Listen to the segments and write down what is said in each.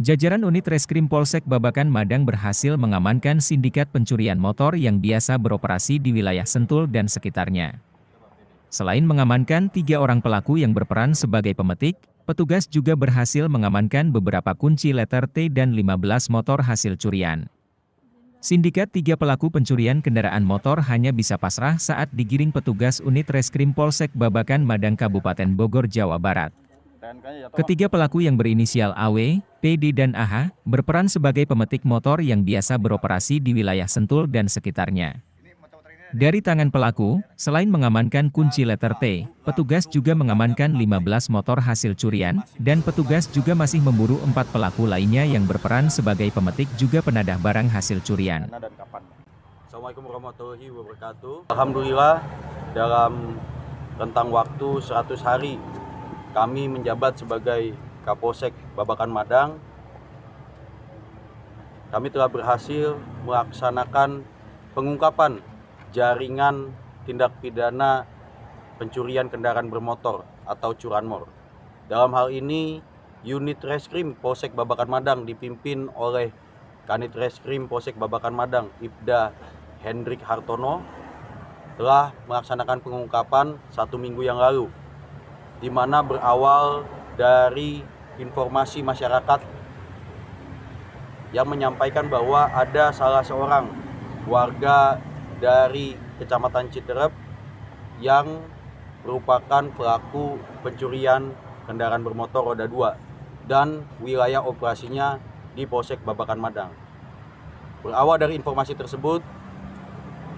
Jajaran unit reskrim Polsek Babakan Madang berhasil mengamankan sindikat pencurian motor yang biasa beroperasi di wilayah Sentul dan sekitarnya. Selain mengamankan tiga orang pelaku yang berperan sebagai pemetik, Petugas juga berhasil mengamankan beberapa kunci letter T dan 15 motor hasil curian. Sindikat tiga pelaku pencurian kendaraan motor hanya bisa pasrah saat digiring petugas unit reskrim Polsek Babakan Madang Kabupaten Bogor, Jawa Barat. Ketiga pelaku yang berinisial AW, PD dan AH berperan sebagai pemetik motor yang biasa beroperasi di wilayah Sentul dan sekitarnya. Dari tangan pelaku, selain mengamankan kunci letter T, petugas juga mengamankan 15 motor hasil curian, dan petugas juga masih memburu empat pelaku lainnya yang berperan sebagai pemetik juga penadah barang hasil curian. Assalamualaikum warahmatullahi wabarakatuh. Alhamdulillah, dalam rentang waktu 100 hari, kami menjabat sebagai Kapolsek Babakan Madang. Kami telah berhasil melaksanakan pengungkapan jaringan tindak pidana pencurian kendaraan bermotor atau curanmor. Dalam hal ini, unit reskrim Polsek Babakan Madang dipimpin oleh Kanit Reskrim Polsek Babakan Madang, Ibda Hendrik Hartono, telah melaksanakan pengungkapan satu minggu yang lalu, di mana berawal dari informasi masyarakat yang menyampaikan bahwa ada salah seorang warga dari Kecamatan Citerep yang merupakan pelaku pencurian kendaraan bermotor roda 2 dan wilayah operasinya di Polsek Babakan Madang. Berawal dari informasi tersebut,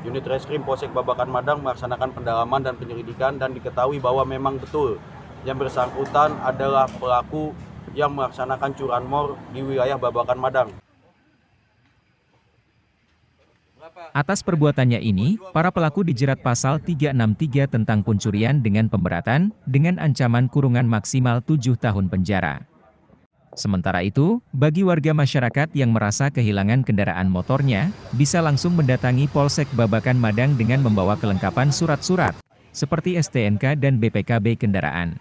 unit reskrim Polsek Babakan Madang melaksanakan pendalaman dan penyelidikan dan diketahui bahwa memang betul yang bersangkutan adalah pelaku yang melaksanakan curanmor di wilayah Babakan Madang. Atas perbuatannya ini, para pelaku dijerat pasal 363 tentang pencurian dengan pemberatan, dengan ancaman kurungan maksimal 7 tahun penjara. Sementara itu, bagi warga masyarakat yang merasa kehilangan kendaraan motornya, bisa langsung mendatangi Polsek Babakan Madang dengan membawa kelengkapan surat-surat, seperti STNK dan BPKB kendaraan.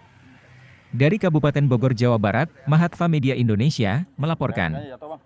Dari Kabupaten Bogor, Jawa Barat, Mahatva Media Indonesia melaporkan.